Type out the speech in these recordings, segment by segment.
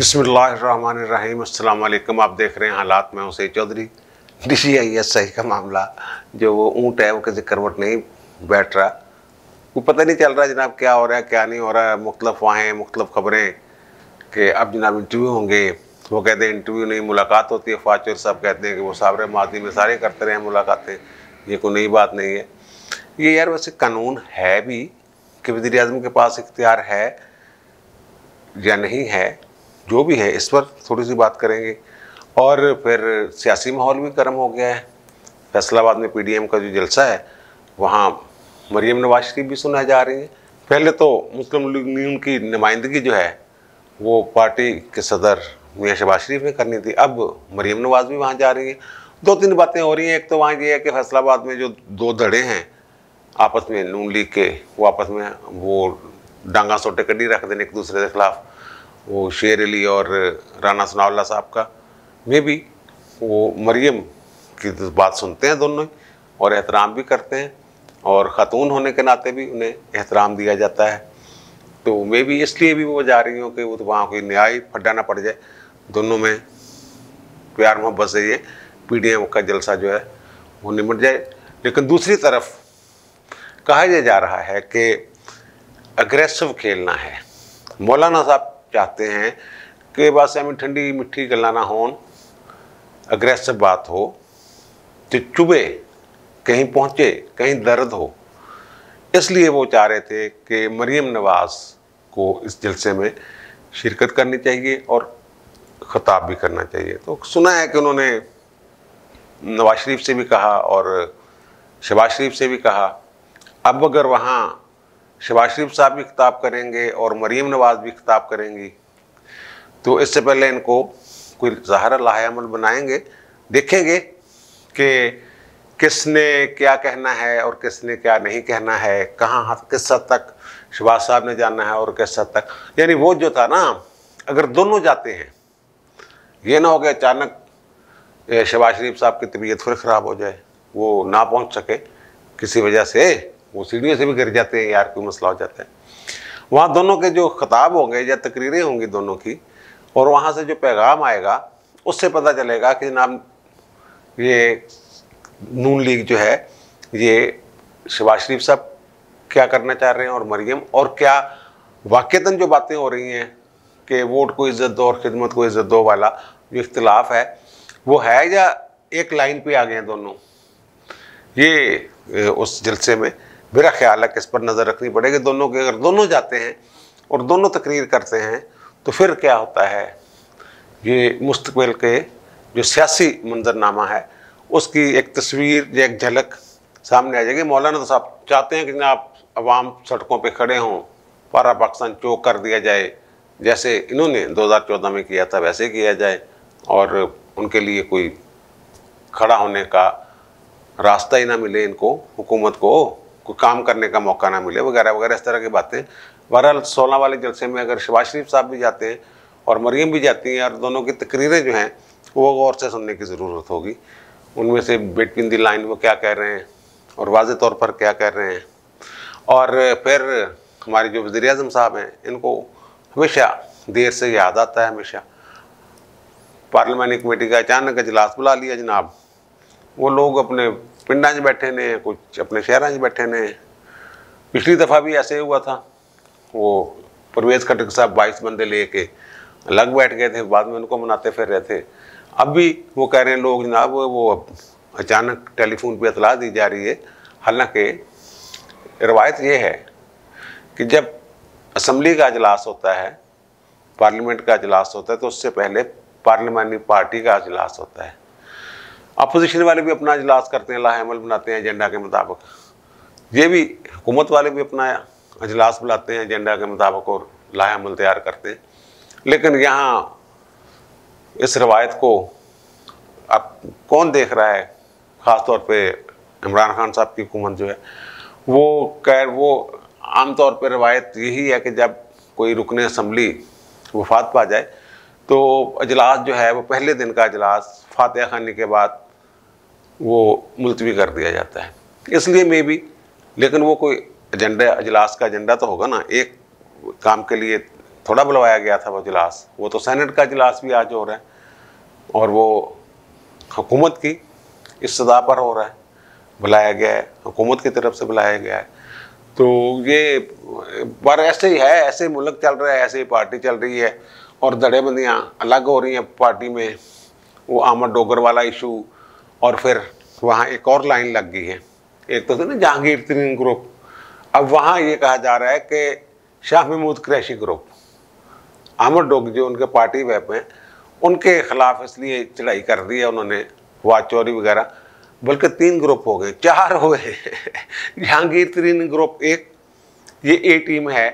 बसमीम अल्लाम आप देख रहे हैं हालात में Hussain Chaudhry D C I S I का मामला जो वो ऊँट है वो किसी करवट नहीं बैठ रहा वो पता नहीं चल रहा जनाब क्या हो रहा है क्या नहीं हो रहा है मुख्तफ वाहें मुख्तफ खबरें कि अब जनाब इंटरव्यू होंगे वो कहते हैं इंटरव्यू नहीं मुलाकात होती है फाचर साहब कहते हैं कि वो साबरे माजी में सारे करते रहे मुलाकातें ये कोई नई बात नहीं है ये यार वैसे कानून है भी कि वजी अजम के पास इख्तियार है या नहीं है जो भी है इस पर थोड़ी सी बात करेंगे और फिर सियासी माहौल भी गर्म हो गया है फैसलाबाद में पीडीएम का जो जलसा है वहाँ मरीम नवाज शरीफ भी सुना जा रही है पहले तो मुस्लिम लीग की नुमाइंदगी जो है वो पार्टी के सदर मियाँ शहबाज शरीफ ने करनी थी अब मरीम नवाज भी वहाँ जा रही है दो तीन बातें हो रही हैं एक तो वहाँ ये है कि फैसलाबाद में जो दो धड़े हैं आपस में नून लीग के वो आपस में वो डांगा सोटे कड्डी रख देने एक दूसरे के खिलाफ वो शेर अली और राना सनावला साहब का मे भी वो मरियम की तो बात सुनते हैं दोनों ही और एहतराम भी करते हैं और ख़तून होने के नाते भी उन्हें एहतराम दिया जाता है तो मे भी इसलिए भी वो जा रही हूँ कि वो तो वहाँ कोई न्याय फड्डा ना पड़ जाए दोनों में प्यार मोहब्बत से ये पीडीएम का जलसा जो है वो निमट जाए लेकिन दूसरी तरफ कहा यह जा रहा है कि अग्रेसिव खेलना है मौलाना साहब चाहते हैं कि बस एवं ठंडी मिठी गलना ना हो अग्रेसिव बात हो तो चुभे कहीं पहुँचे कहीं दर्द हो इसलिए वो चाह रहे थे कि मरीम नवाज को इस जलसे में शिरकत करनी चाहिए और ख़ताब भी करना चाहिए तो सुना है कि उन्होंने नवाज शरीफ से भी कहा और शबाज शरीफ से भी कहा अब अगर वहाँ शबाज शरीफ साहब भी खिताब करेंगे और मरीम नवाज भी खिताब करेंगी तो इससे पहले इनको कोई ज़ाहरा लाहेमल बनाएंगे देखेंगे कि किसने क्या कहना है और किसने क्या नहीं कहना है कहाँ किस हद तक शबाज साहब ने जाना है और किस हद तक यानी वो जो था ना अगर दोनों जाते हैं ये ना हो कि अचानक शबाज शरीफ साहब की तबीयत फिर ख़राब हो जाए वो ना पहुंच सके किसी वजह से वो सीढ़ियों से भी गिर जाते हैं यार कोई मसला हो जाता है वहाँ दोनों के जो खिताब होंगे या तकरीरें होंगी दोनों की और वहाँ से जो पैगाम आएगा उससे पता चलेगा कि जनाब ये नून लीग जो है ये शबाज शरीफ साहब क्या करना चाह रहे हैं और मरियम और क्या वाक़ता जो बातें हो रही हैं कि वोट को इज़्ज़त दो और ख़िदमत को इज़्ज़त दो वाला जो इख्तलाफ है वो है या एक लाइन पे आ गए हैं दोनों ये उस जलसे में मेरा ख्याल है कि इस पर नज़र रखनी पड़ेगी दोनों के अगर दोनों जाते हैं और दोनों तकरीर करते हैं तो फिर क्या होता है ये मुस्तबिल के जो सियासी मंजरनामा है उसकी एक तस्वीर या एक झलक सामने आ जाएगी मौलाना तो साहब चाहते हैं कि आप आवाम सड़कों पर खड़े हों पारा पाकिस्तान चौक कर दिया जाए जैसे इन्होंने 2014 में किया था वैसे किया जाए और उनके लिए कोई खड़ा होने का रास्ता ही ना मिले इनको हुकूमत को कोई काम करने का मौका ना मिले वगैरह वगैरह इस तरह की बातें बहरहाल सोलह वाले जलसे में अगर शबाज शरीफ साहब भी जाते हैं और मरियम भी जाती हैं और दोनों की तकरीरें जो हैं वो गौर से सुनने की ज़रूरत होगी उनमें से बिटवीन दी लाइन वो क्या कह रहे हैं और वाज तौर पर क्या कह रहे हैं और फिर हमारे जो वज़ी अजम साहब हैं इनको हमेशा देर से याद आता है हमेशा पार्लियामानी कमेटी का अचानक अजलास बुला लिया जनाब वो लोग अपने पिंड बैठे ने कुछ अपने शहर ਸ਼ਹਿਰਾਂ 'ਚ ਬੈਠੇ पिछली दफ़ा भी ऐसे हुआ था वो परवेज़ खटक साहब बाईस बंदे ले के अलग बैठ गए थे बाद में उनको मनाते फिर रहे थे अब भी वो कह रहे हैं लोग जनाब वो अचानक टेलीफोन पे इतला दी जा रही है हालांकि रवायत ये है कि जब असम्बली का अजलास होता है पार्लियामेंट का अजलास होता है तो उससे पहले पार्लियामानी पार्टी का अजलास होता है अपोजिशन वाले भी अपना अजलास करते हैं लाहेमल बनाते हैं एजेंडा के मुताबिक ये भी हुकूमत वाले भी अपना अजलास बुलाते हैं एजेंडा के मुताबिक और लाहेमल तैयार करते हैं लेकिन यहाँ इस रवायत को अब कौन देख रहा है ख़ास तौर पर इमरान खान साहब की हुकूमत जो है वो खैर वो आम तौर पर रवायत यही है कि जब कोई रुकन असम्बली वफात पा जाए तो अजलास जो है वो पहले दिन का अजलास फातह खानी के बाद वो मुलतवी कर दिया जाता है इसलिए मे भी लेकिन वो कोई एजेंडा अजलास का एजेंडा तो होगा ना एक काम के लिए थोड़ा बुलवाया गया था वो अजलास वो तो सैनेट का अजलास भी आज हो रहा है और वो हुकूमत की इस सदा पर हो रहा है बुलाया गया है हुकूमत की तरफ से बुलाया गया है तो ये पर ऐसे ही है ऐसे ही मुल्क चल रहा है ऐसे ही पार्टी चल रही है और धड़ेबंदियाँ अलग हो रही हैं पार्टी में वो आमद डोगर वाला इशू और फिर वहाँ एक और लाइन लग गई है एक तो ना जहांगीर तरीन ग्रुप अब वहाँ ये कहा जा रहा है कि शाह महमूद क्रैशी ग्रुप अहमद डोग जो उनके पार्टी वैप हैं उनके खिलाफ इसलिए चढ़ाई कर दी है उन्होंने वाद चोरी वगैरह बल्कि तीन ग्रुप हो गए चार हो गए जहांगीर तरीन ग्रुप एक ये ए टीम है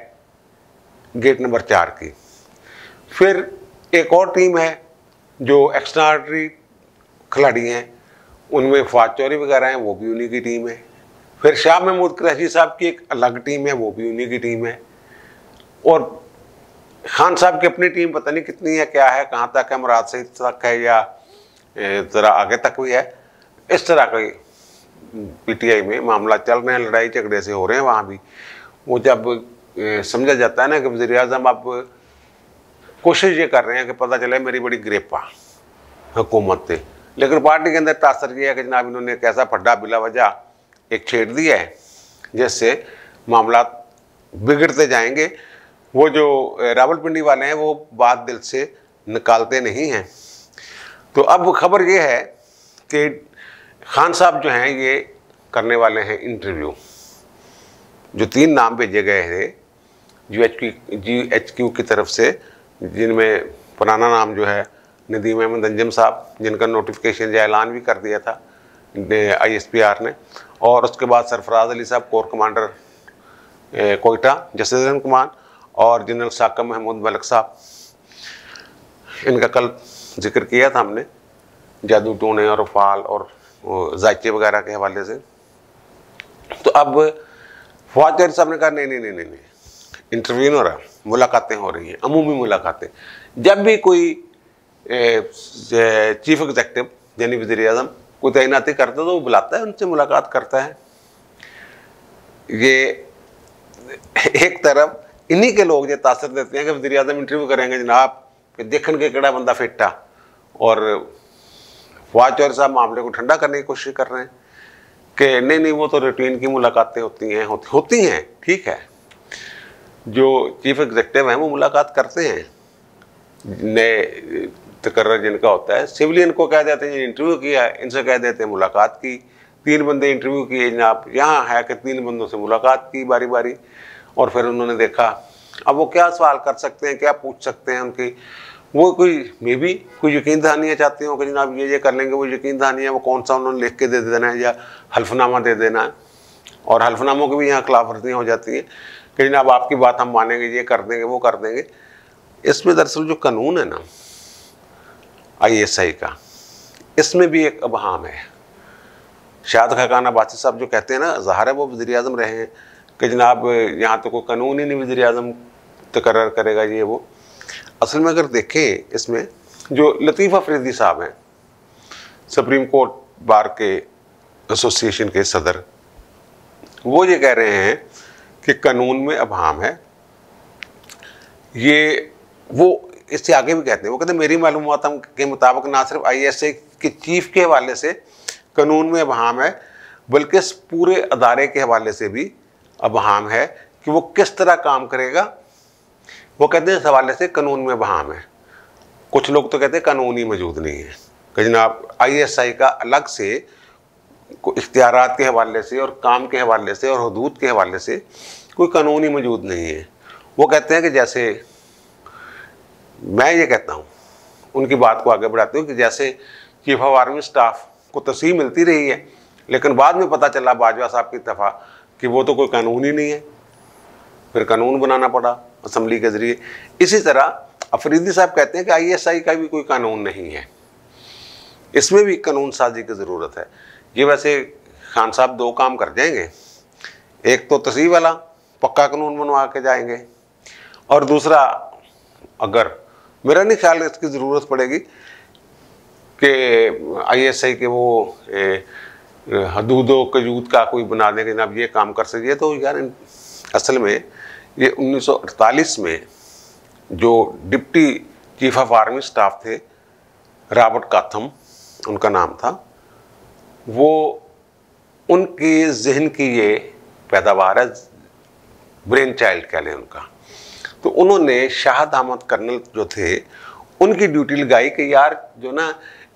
गेट नंबर चार की फिर एक और टीम है जो एक्स्ट्रा खिलाड़ी हैं उनमें फवाद चौरी वगैरह हैं वो भी उन्हीं की टीम है फिर शाह महमूद क्रैशी साहब की एक अलग टीम है वो भी उन्हीं की टीम है और खान साहब की अपनी टीम पता नहीं कितनी है क्या है कहाँ तक है मुराद सही तक है या ज़रा आगे तक भी है इस तरह का पीटीआई में मामला चल रहे हैं लड़ाई झगड़े से हो रहे हैं वहाँ भी वो जब समझा जाता है ना कि वजी अजम अब कोशिश ये कर रहे हैं कि पता चले मेरी बड़ी ग्रेपा हुकूमत से लेकिन पार्टी के अंदर तासर है कि जनाब इन्होंने एक ऐसा फड्डा बिला वजह एक छेड़ दिया है जिससे मामला बिगड़ते जाएंगे वो जो रावलपिंडी वाले हैं वो बात दिल से निकालते नहीं हैं तो अब खबर ये है कि खान साहब जो हैं ये करने वाले हैं इंटरव्यू जो तीन नाम भेजे गए थे एच जी एच क्यू की तरफ से जिनमें पुराना नाम जो है नदीम अहमद अंजम साहब जिनका नोटिफिकेशन या ऐलान भी कर दिया था आईएसपीआर ने और उसके बाद सरफराज अली साहब कोर कमांडर कोयटा जसदन कुमार और जनरल साकम महमूद मलक साहब इनका कल जिक्र किया था हमने जादू टूने और फाल और जायचे वगैरह के हवाले से तो अब फवाद चौधरी साहब ने कहा नहीं नहीं नहीं नहीं इंटरव्यू नहीं हो रहा मुलाकातें हो रही हैं अमूमी मुलाकातें जब भी कोई चीफ एग्जेक्टिव यानी वजीर अजम को तैनाती तो करते तो वो बुलाता है उनसे मुलाकात करता है ये एक तरफ इन्हीं के लोग ये तासर देते हैं कि वजी अजम इंटरव्यू करेंगे जनाब कि देखने के कड़ा बंदा फिट था और फवाज चौहरी साहब मामले को ठंडा करने की कोशिश कर रहे हैं कि नहीं नहीं वो तो रूटीन की मुलाकातें होती हैं होती होती हैं ठीक है जो चीफ एग्जेक्टिव हैं वो मुलाकात करते हैं नए तकर्र जिनका होता है सिविलियन को कह देते हैं इंटरव्यू किया इनसे कह देते हैं मुलाकात की तीन बंदे इंटरव्यू किए जनाब यहाँ है कि तीन बंदों से मुलाकात की बारी बारी और फिर उन्होंने देखा अब वो क्या सवाल कर सकते हैं क्या पूछ सकते हैं उनकी वो कोई मे भी कोई यकीन दहानियाँ चाहते हो कि जनाब ये ये कर लेंगे वो यकीन दहानियाँ वो कौन सा उन्होंने लिख के दे देना है या हल्फनामा दे देना है और हल्फनामों की भी यहाँ खिलाफ वर्जियाँ हो जाती हैं कि जनाब आपकी बात हम मानेंगे ये कर देंगे वो कर देंगे इसमें दरअसल जो कानून है ना आईएसआई का इसमें भी एक अबहाम है शायद खकाना बादशाह साहब जो कहते हैं ना ज़ाहिर है वो वजी अजम रहे हैं कि जनाब यहाँ तो कोई कानून ही नहीं वजी अजम तकर करेगा ये वो असल में अगर देखें इसमें जो लतीफ़ा अफरीदी साहब हैं सुप्रीम कोर्ट बार के एसोसिएशन के सदर वो ये कह रहे हैं कि कानून में अभाम है ये वो इससे आगे भी कहते हैं वो कहते हैं मेरी मालूम के मुताबिक ना सिर्फ आई के चीफ के हवाले से कानून में अबहम है बल्कि इस पूरे अदारे के हवाले से भी अबहम है कि वो किस तरह काम करेगा वो कहते हैं इस हवाले से कानून में अबहम है कुछ लोग तो कहते हैं कानून ही मौजूद नहीं है जनाब आई का अलग से इख्तियार के हवाले से और काम के हवाले से और हदूद के हवाले से कोई कानून ही मौजूद नहीं है वो कहते हैं कि जैसे मैं ये कहता हूँ उनकी बात को आगे बढ़ाती हूँ कि जैसे चीफ ऑफ आर्मी स्टाफ को तस्वीर मिलती रही है लेकिन बाद में पता चला बाजवा साहब की दफ़ा कि वो तो कोई कानून ही नहीं है फिर कानून बनाना पड़ा असम्बली के ज़रिए इसी तरह अफरीदी साहब कहते हैं कि आईएसआई का भी कोई कानून नहीं है इसमें भी कानून साजी की ज़रूरत है ये वैसे खान साहब दो काम कर जाएंगे एक तो तस्वीर वाला पक्का कानून बनवा के जाएंगे और दूसरा अगर मेरा नहीं ख्याल इसकी ज़रूरत पड़ेगी कि आईएसआई के वो ए, हदूदो कयूद का कोई बना देंगे जनाब ये काम कर सके तो यार असल में ये 1948 में जो deputy chief of army staff थे रॉबर्ट काथम उनका नाम था वो उनके जहन की ये पैदावार है ब्रेन चाइल्ड कह लें उनका तो उन्होंने शाहद अहमद कर्नल जो थे उनकी ड्यूटी लगाई कि यार जो ना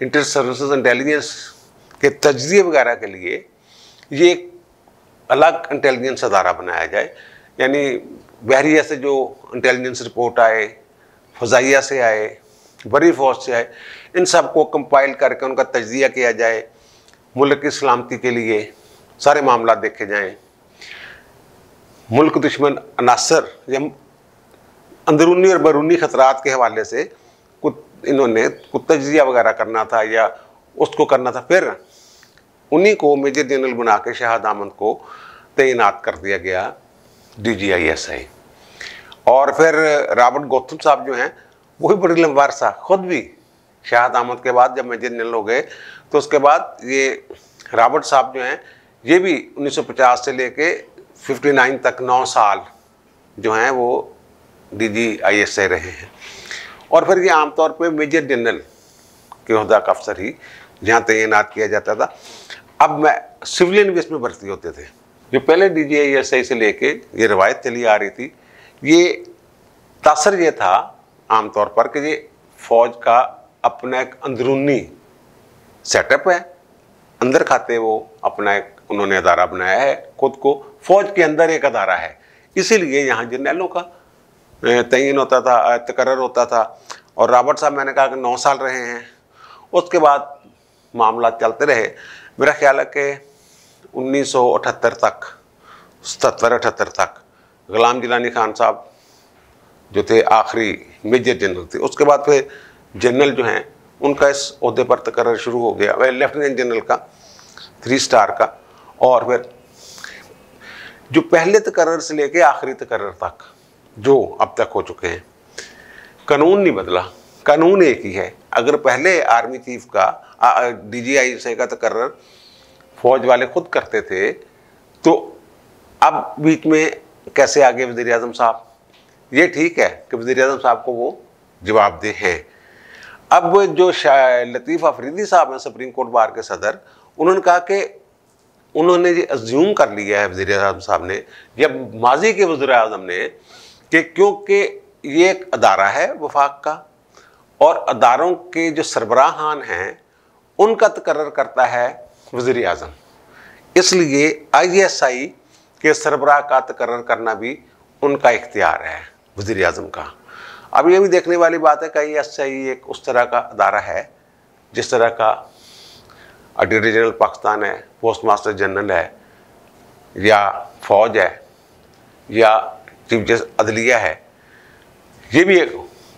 इंटर सर्विसेज इंटेलिजेंस के तजिए वगैरह के लिए ये एक अलग इंटेलिजेंस अदारा बनाया जाए यानी बहरिया से जो इंटेलिजेंस रिपोर्ट आए फजाइया से आए बड़ी फौज से आए इन सब को कंपाइल करके उनका तजिया किया जाए मुल्क की सलामती के लिए सारे मामला देखे जाएं मुल्क दुश्मन अनासर या अंदरूनी और बरूनी खतरात के हवाले से कुत इन्होंने कुछ तजिया वगैरह करना था या उसको करना था फिर उन्हीं को मेजर जनरल बना के शाहद आमद को तैनात कर दिया गया डी जी आई एस आई और फिर रॉबर्ट गौतम साहब जो हैं वो भी बड़ी लंबा अरसा खुद भी शाहद आमद के बाद जब मेजर जनरल हो गए तो उसके बाद ये रॉबर्ट साहब जो हैं ये भी 1950 से लेके 59 तक नौ साल जो हैं वो डीजी आईएसआई रहे हैं और फिर ये आमतौर पे मेजर जनरल के अहदा का अफसर ही जहाँ तैनात किया जाता था अब मैं सिविलियन भी इसमें भर्ती होते थे जो पहले डी जी आई एस आई से लेके ये रवायत चली आ रही थी ये तासर ये था आमतौर पर कि ये फौज का अपना एक अंदरूनी सेटअप है अंदर खाते वो अपना एक उन्होंने अदारा बनाया है खुद को फौज के अंदर एक अदारा है इसीलिए यहाँ जनरलों का तयन होता था तकर्र होता था और रॉबर्ट साहब मैंने कहा कि नौ साल रहे हैं उसके बाद मामला चलते रहे मेरा ख्याल है कि 1978 तक सतर अठहत्तर तक गुलाम जिलानी खान साहब जो थे आखिरी मेजर जनरल थे उसके बाद फिर जनरल जो हैं उनका इस अहदे पर तकर्र शुरू हो गया वह लेफ्टिनेंट जनरल का थ्री स्टार का और फिर जो पहले तकर्र से लेके आखिरी तकर्र तक जो अब तक हो चुके हैं कानून नहीं बदला कानून एक ही है अगर पहले आर्मी चीफ का डी जी आई से का तकर्र तो फौज वाले खुद करते थे तो अब बीच में कैसे आगे वजीर अजम साहब ये ठीक है कि वजीर अजम साहब को वो जवाब दे हैं अब जो लतीफ़ अफरीदी साहब हैं सुप्रीम कोर्ट बार के सदर उन्होंने कहा कि उन्होंने ये अज्यूम कर लिया है वजीर अजम साहब ने जब माजी के वजर अजम ने कि क्योंकि ये एक अदारा है वफाक का और अदारों के जो सरबराहान हैं उनका तकर करता है वज़ी अजम इसलिए आई एस आई के सरबराह का तकर्र करना भी उनका इख्तियार है वजीर अजम का अब ये भी देखने वाली बात है कि आई एस आई एक उस तरह का अदारा है जिस तरह का अटर्नी जनरल पाकिस्तान है पोस्ट मास्टर जनरल है या फौज है या चीफ जस्टिस अदलिया है ये भी एक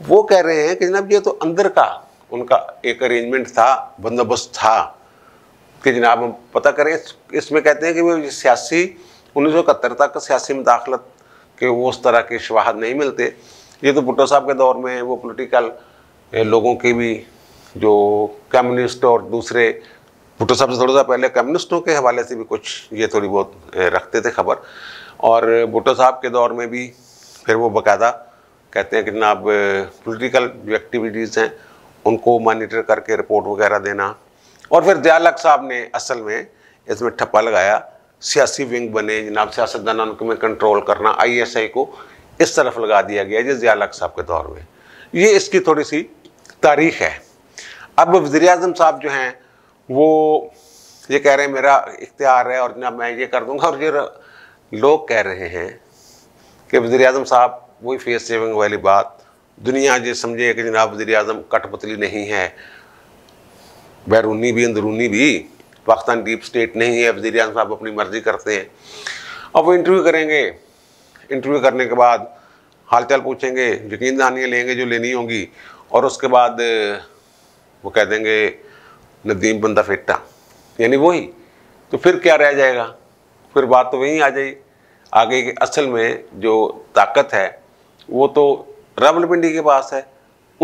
वो कह रहे हैं कि जनाब ये तो अंदर का उनका एक अरेंजमेंट था बंदोबस्त था कि जनाब हम पता करें इसमें कहते हैं कि वो सियासी उन्नीस सौ तक सियासी मुदाखलत के वो उस तरह के शवाहद नहीं मिलते ये तो भुट्टो साहब के दौर में वो पोलिटिकल लोगों की भी जो कम्युनिस्ट और दूसरे भुट्टो साहब से थोड़ा सा पहले कम्युनिस्टों के हवाले से भी कुछ ये थोड़ी बहुत रखते थे खबर और भुट्टो साहब के दौर में भी फिर वो बकायदा कहते हैं कि जनाब पोलिटिकल जो एक्टिविटीज़ हैं उनको मॉनिटर करके रिपोर्ट वगैरह देना और फिर दयालक साहब ने असल में इसमें ठप्पा लगाया सियासी विंग बने जनाब सियासतदाना उनको में कंट्रोल करना आईएसआई को इस तरफ लगा दिया गया जिस दयालक साहब के दौर में ये इसकी थोड़ी सी तारीख है अब वजी अजम साहब जो हैं वो ये कह रहे हैं मेरा इख्तियार है और जनाब मैं ये कर दूंगा और ये लोग कह रहे हैं कि वजी अजम साहब वही फेस सेविंग वाली बात दुनिया ये समझे कि जनाब वजी अजम कठपुतली नहीं है बैरूनी भी अंदरूनी भी पाकिस्तान डीप स्टेट नहीं है वजी अजम साहब अपनी मर्ज़ी करते हैं अब वो इंटरव्यू करेंगे इंटरव्यू करने के बाद हालचाल पूछेंगे यकीन दहानियाँ लेंगे जो लेनी होंगी और उसके बाद वो कह देंगे नदीम बंदा फिट्टा यानी वही तो फिर क्या रह जाएगा फिर बात तो वहीं आ जाए आगे की असल में जो ताकत है वो तो रावल के पास है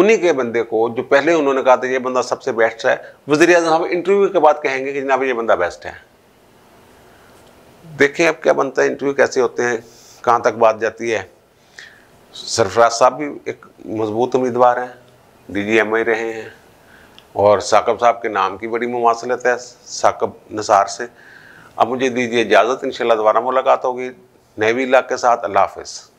उन्हीं के बंदे को जो पहले उन्होंने कहा था ये बंदा सबसे बेस्ट है वजी अजम हम इंटरव्यू के बाद कहेंगे कि जनाब ये बंदा बेस्ट है देखें अब क्या बनता है इंटरव्यू कैसे होते हैं कहाँ तक बात जाती है सरफराज साहब भी एक मजबूत उम्मीदवार हैं डी जी एम आई रहे हैं और साकब साहब के नाम की बड़ी मुासिलत है साकब निसार से अब मुझे दीजिए इजाज़त इन दोबारा मुलाकात होगी नए इलाक के साथ अल्लाह हाफिज़